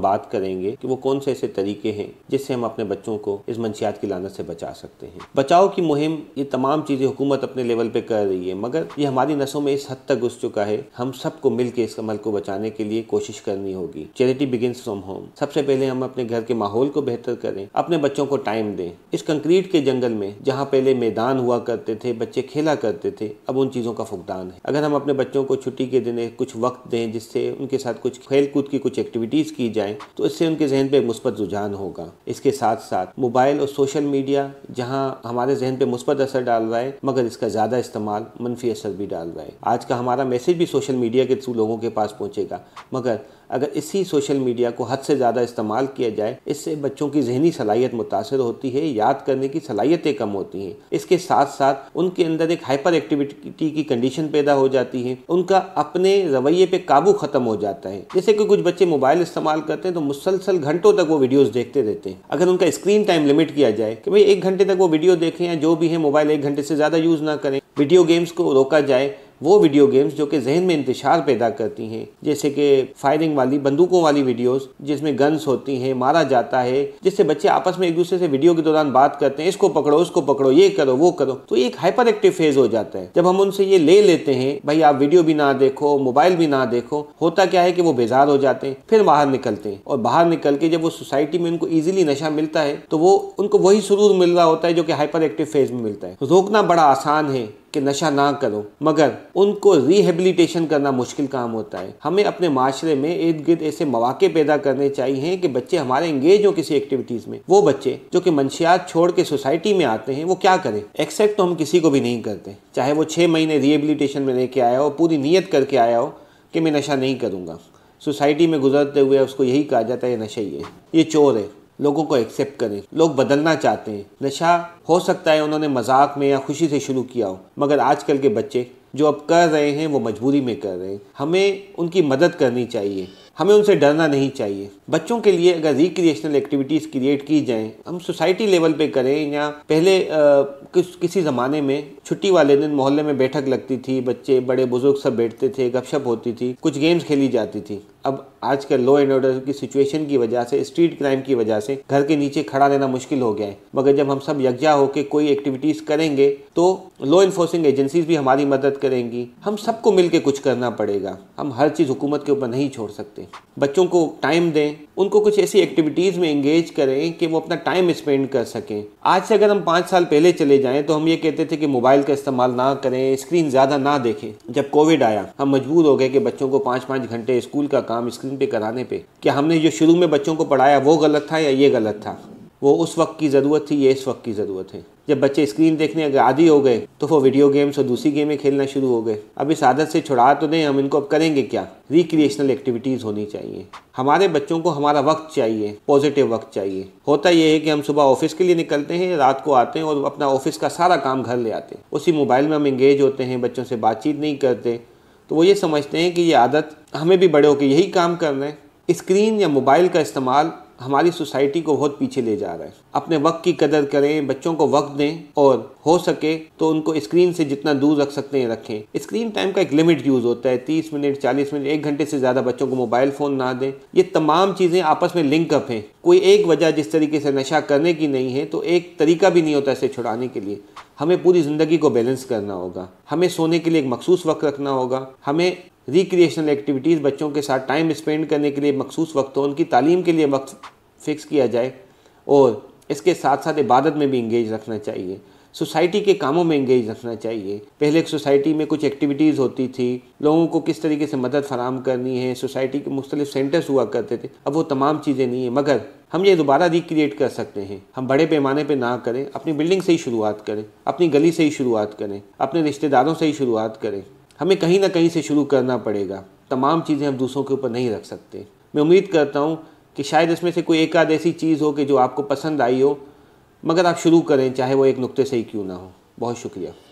बात करेंगे कि वो कौन से ऐसे तरीके हैं जिससे हम अपने बच्चों को इस मंशियात की लानत से बचा सकते हैं बचाव की मुहिम ये तमाम चीज़ें हुकूमत अपने लेवल पे कर रही है मगर ये हमारी नसों में इस हद तक घुस चुका है हम सबको मिल के इस अमल को बचाने के लिए कोशिश करनी होगी चैरिटी बिगिन फ्रॉम होम सबसे पहले हम अपने घर के माहौल को बेहतर करें अपने बच्चों को टाइम दें इस कंक्रीट के जंगल में जहाँ पहले मैदान हुआ करते थे बच्चे खेला करते थे अब उन चीज़ों का फुकदान है अगर हम अपने बच्चों को छुट्टी के दिन कुछ वक्त दें जिससे उनके साथ कुछ खेल कूद की कुछ एक्टिविटीज़ की जाए जाएं तो इससे उनके जहन पे मुस्बत रुझान होगा इसके साथ साथ मोबाइल और सोशल मीडिया जहां हमारे जहन पे मुस्बत असर डाल रहा है मगर इसका ज़्यादा इस्तेमाल मनफी असर भी डाल रहा है आज का हमारा मैसेज भी सोशल मीडिया के थ्रू लोगों के पास पहुंचेगा मगर अगर इसी सोशल मीडिया को हद से ज़्यादा इस्तेमाल किया जाए इससे बच्चों की जहनी सलाहियत मुतासर होती है याद करने की सलाहियतें कम होती हैं इसके साथ साथ उनके अंदर एक हाइपर एक्टिविटी की कंडीशन पैदा हो जाती है उनका अपने रवैये पे काबू ख़त्म हो जाता है जैसे कि कुछ बच्चे मोबाइल इस्तेमाल करते हैं तो मुसलसल घंटों तक वो वीडियोज़ देखते रहते हैं अगर उनका स्क्रीन टाइम लिमिट किया जाए कि भाई एक घंटे तक वो वीडियो देखें या जो भी है मोबाइल एक घंटे से ज़्यादा यूज़ ना करें वीडियो गेम्स को रोका जाए वो वीडियो गेम्स जो कि जहन में इंतशार पैदा करती हैं जैसे कि फायरिंग वाली बंदूकों वाली वीडियोस जिसमें गन्स होती हैं मारा जाता है जिससे बच्चे आपस में एक दूसरे से वीडियो के दौरान बात करते हैं इसको पकड़ो उसको पकड़ो ये करो वो करो तो एक हाइपर एक्टिव फेज हो जाता है जब हम उनसे ये ले लेते हैं भाई आप वीडियो भी ना देखो मोबाइल भी ना देखो होता क्या है कि वो बेजार हो जाते हैं फिर बाहर निकलते हैं और बाहर निकल के जब वो सोसाइटी में उनको ईजिली नशा मिलता है तो वो उनको वही सुरूर मिल रहा होता है जो कि हाइपर एक्टिव फेज में मिलता है रोकना बड़ा आसान है कि नशा ना करो मगर उनको रिहेबिलिटेशन करना मुश्किल काम होता है हमें अपने माशरे में इर्द गिर्द ऐसे मौाक़े पैदा करने चाहिए कि बच्चे हमारे इंगेज हों किसी एक्टिविटीज़ में वो बच्चे जो कि मंशियात छोड़ के सोसाइटी में आते हैं वो क्या करें एक्सेप्ट तो हम किसी को भी नहीं करते चाहे वो छः महीने रिहेबिलिटेशन में लेके आया हो पूरी नीयत करके आया हो कि मैं नशा नहीं करूँगा सोसाइटी में गुजरते हुए उसको यही कहा जाता है नशा ही है ये चोर है लोगों को एक्सेप्ट करें लोग बदलना चाहते हैं नशा हो सकता है उन्होंने मजाक में या खुशी से शुरू किया हो मगर आजकल के बच्चे जो अब कर रहे हैं वो मजबूरी में कर रहे हैं हमें उनकी मदद करनी चाहिए हमें उनसे डरना नहीं चाहिए बच्चों के लिए अगर रिक्रिएशनल एक्टिविटीज़ क्रिएट की जाएं हम सोसाइटी लेवल पे करें या पहले आ, किस किसी ज़माने में छुट्टी वाले दिन मोहल्ले में बैठक लगती थी बच्चे बड़े बुजुर्ग सब बैठते थे गपशप होती थी कुछ गेम्स खेली जाती थी अब आज के लॉ एंड ऑर्डर की सिचुएशन की वजह से स्ट्रीट क्राइम की वजह से घर के नीचे खड़ा रहना मुश्किल हो गया है मगर जब हम सब यकजा होकर कोई एक्टिविटीज़ करेंगे तो लॉ इन्फोर्सिंग एजेंसीज भी हमारी मदद करेंगी हम सबको मिलकर कुछ करना पड़ेगा हम हर चीज़ हुकूमत के ऊपर नहीं छोड़ सकते बच्चों को टाइम दें उनको कुछ ऐसी एक्टिविटीज़ में इंगेज करें कि वो अपना टाइम स्पेंड कर सकें आज से अगर हम पाँच साल पहले चले जाएँ तो हम ये कहते थे कि मोबाइल का इस्तेमाल ना करें स्क्रीन ज़्यादा ना देखें जब कोविड आया हम मजबूर हो गए कि बच्चों को पाँच पाँच घंटे स्कूल का काम स्क्रीन पे कराने पे कि हमने जो शुरू में बच्चों को पढ़ाया वो गलत था या ये गलत था वो उस वक्त की ज़रूरत थी ये इस वक्त की ज़रूरत है जब बच्चे स्क्रीन देखने अगर आदि हो गए तो वो वीडियो गेम्स और दूसरी गेमें खेलना शुरू हो गए अब इस आदत से छुड़ा तो नहीं हम इनको अब करेंगे क्या रिक्रिएशनल एक्टिविटीज़ होनी चाहिए हमारे बच्चों को हमारा वक्त चाहिए पॉजिटिव वक्त चाहिए होता यह है कि हम सुबह ऑफिस के लिए निकलते हैं रात को आते हैं और अपना ऑफिस का सारा काम घर ले आते हैं उसी मोबाइल में हम इंगेज होते हैं बच्चों से बातचीत नहीं करते तो वो ये समझते हैं कि ये आदत हमें भी बड़े होकर यही काम कर रहे हैं स्क्रीन या मोबाइल का इस्तेमाल हमारी सोसाइटी को बहुत पीछे ले जा रहा है अपने वक्त की कदर करें बच्चों को वक्त दें और हो सके तो उनको स्क्रीन से जितना दूर रख सकते हैं रखें स्क्रीन टाइम का एक लिमिट यूज़ होता है तीस मिनट चालीस मिनट एक घंटे से ज़्यादा बच्चों को मोबाइल फ़ोन ना दें ये तमाम चीज़ें आपस में लिंक अप हैं कोई एक वजह जिस तरीके से नशा करने की नहीं है तो एक तरीका भी नहीं होता इसे छुड़ाने के लिए हमें पूरी ज़िंदगी को बैलेंस करना होगा हमें सोने के लिए एक मखसूस वक्त रखना होगा हमें रिक्रिएशनल एक्टिविटीज़ बच्चों के साथ टाइम स्पेंड करने के लिए मखसूस वक्त हो उनकी तालीम के लिए वक्त फिक्स किया जाए और इसके साथ साथ इबादत में भी इंगेज रखना चाहिए सोसाइटी के कामों में इंगेज रखना चाहिए पहले सोसाइटी में कुछ एक्टिविटीज़ होती थी लोगों को किस तरीके से मदद फराम करनी है सोसाइटी के मुख्तलिफ सेंटर्स हुआ करते थे अब वो तमाम चीज़ें नहीं हैं मगर हम ये दोबारा रिक्रिएट कर सकते हैं हम बड़े पैमाने पे ना करें अपनी बिल्डिंग से ही शुरुआत करें अपनी गली से ही शुरुआत करें अपने रिश्तेदारों से ही शुरुआत करें हमें कहीं ना कहीं से शुरू करना पड़ेगा तमाम चीज़ें हम दूसरों के ऊपर नहीं रख सकते मैं उम्मीद करता हूँ कि शायद इसमें से कोई एक आध ऐसी चीज़ हो कि जो आपको पसंद आई हो मगर आप शुरू करें चाहे वो एक नुक्ते से ही क्यों ना हो बहुत शुक्रिया